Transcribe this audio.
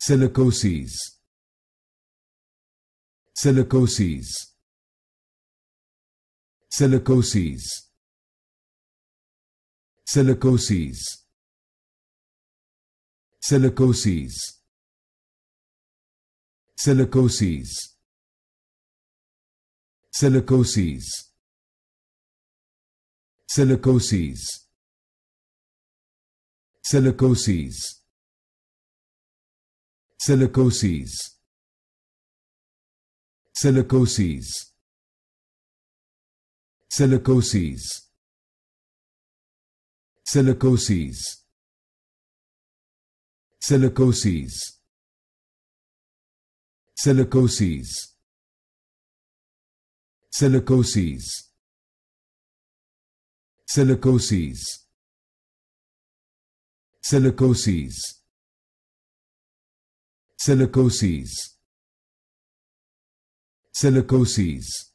Silicoses. Silicoses. Silicoses. Silicoses. Silicoses. Silicoses. Silicoses. Silicoses. Silicosis. Silicosis. Silicosis. Silicosis. Silicosis. Silicosis. Silicosis. Silicosis. Silicoses. Silicoses. Silicoses.